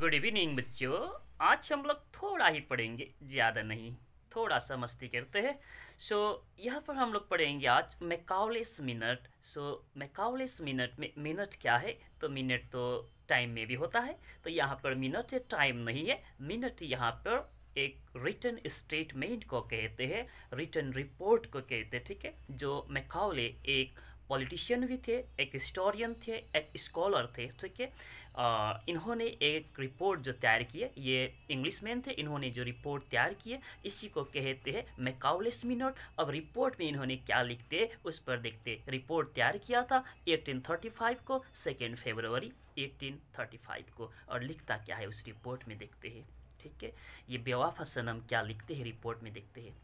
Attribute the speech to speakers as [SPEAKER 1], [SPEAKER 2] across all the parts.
[SPEAKER 1] Good evening बच्चों आज हम लोग थोड़ा ही पढ़ेंगे ज़्यादा नहीं थोड़ा सा मस्ती करते हैं सो so, यहाँ पर हम लोग पढ़ेंगे आज Macaulay's minute so so, minute में मिनट क्या है तो मिनट तो टाइम में भी होता है तो यहाँ पर मिनट टाइम नहीं है मिनट यहाँ पर एक रिटर्न स्टेटमेंट को कहते हैं रिटर्न रिपोर्ट को कहते हैं ठीक है जो मैकाउले एक पॉलिटिशियन भी थे एक हिस्टोरियन थे एक स्कॉलर थे ठीक है इन्होंने एक रिपोर्ट जो तैयार की है ये इंग्लिश मैन थे इन्होंने जो रिपोर्ट तैयार की है इसी को कहते हैं मैकाउलिस मिनट अब रिपोर्ट में इन्होंने क्या लिखते उस पर देखते रिपोर्ट तैयार किया था 1835 को सेकेंड फेबरवरी 1835 को और लिखता क्या है उस रिपोर्ट में देखते हैं ठीक है ये बेवाफा सनम क्या लिखते हैं रिपोर्ट में देखते हैं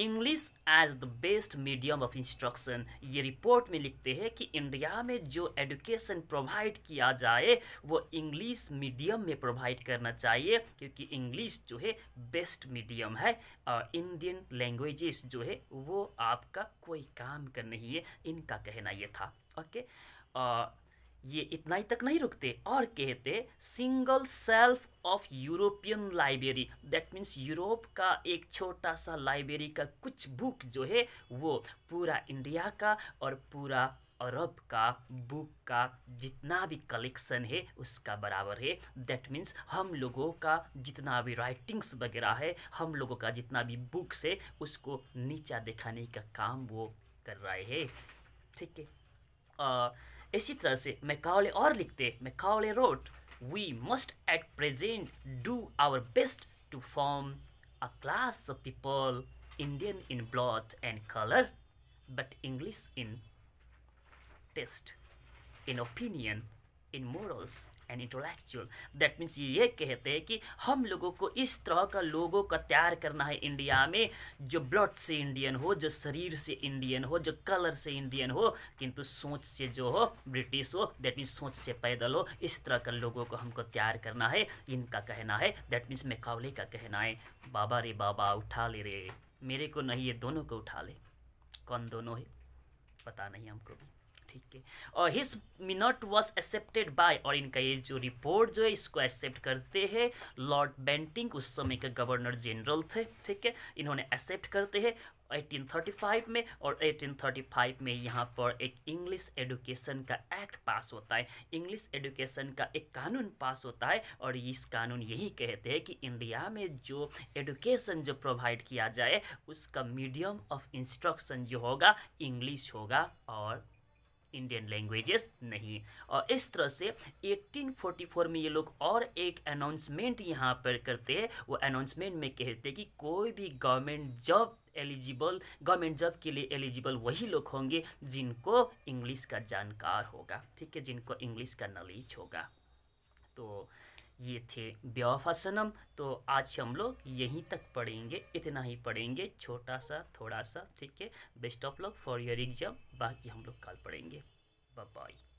[SPEAKER 1] English as the best medium of instruction ये रिपोर्ट में लिखते हैं कि इंडिया में जो एडुकेशन प्रोवाइड किया जाए वो इंग्लिश मीडियम में प्रोवाइड करना चाहिए क्योंकि इंग्लिश जो है बेस्ट मीडियम है और इंडियन लैंग्वेजेस जो है वो आपका कोई काम कर नहीं है इनका कहना ये था ओके okay? ये इतना ही तक नहीं रुकते और कहते single shelf of European library that means Europe का एक छोटा सा लाइब्रेरी का कुछ बुक जो है वो पूरा इंडिया का और पूरा अरब का बुक का जितना भी कलेक्शन है उसका बराबर है दैट मीन्स हम लोगों का जितना भी राइटिंग्स वगैरह है हम लोगों का जितना भी बुक्स है उसको नीचा दिखाने का काम वो कर रहे हैं ठीक है इसी तरह से मैकावले और लिखते Macaulay wrote we must at present do our best to form a class of people Indian in blood and colour but English in taste, in opinion, in morals, and intellectual that means ये कहते हैं कि हम लोगों को इस तरह का लोगों का तैयार करना है इंडिया में जो ब्लड से इंडियन हो जो शरीर से इंडियन हो जो कलर से इंडियन हो किंतु सोच से जो हो ब्रिटिश हो दैट मीन्स सोच से पैदल हो इस तरह का लोगों को हमको तैयार करना है इनका कहना है दैट मीन्स मेकावले का कहना है बाबा रे बाबा उठा ले रे मेरे को नहीं ये दोनों को उठा ले कौन दोनों है पता नहीं हमको भी ठीक है और his minute was accepted by और इनका ये जो रिपोर्ट जो है इसको एक्सेप्ट करते हैं लॉर्ड बेंटिंग उस समय के गवर्नर जनरल थे ठीक है इन्होंने एक्सेप्ट करते हैं 1835 में और 1835 में यहाँ पर एक इंग्लिश एडुकेशन का एक्ट पास होता है इंग्लिश एडुकेशन का एक कानून पास होता है और इस कानून यही कहते हैं कि इंडिया में जो एडुकेशन जो प्रोवाइड किया जाए उसका मीडियम ऑफ इंस्ट्रक्शन जो होगा इंग्लिश होगा और इंडियन लैंग्वेजेस नहीं और इस तरह से 1844 में ये लोग और एक अनाउंसमेंट यहाँ पर करते हैं वो अनाउंसमेंट में कहते हैं कि कोई भी government job eligible government job के लिए एलिजिबल वही लोग होंगे जिनको इंग्लिश का जानकार होगा ठीक है जिनको इंग्लिश का नॉलेज होगा तो ये थे ब्याफा आसनम तो आज हम लोग यहीं तक पढ़ेंगे इतना ही पढ़ेंगे छोटा सा थोड़ा सा ठीक है best of luck for your exam बाकी हम लोग कल पढ़ेंगे बाय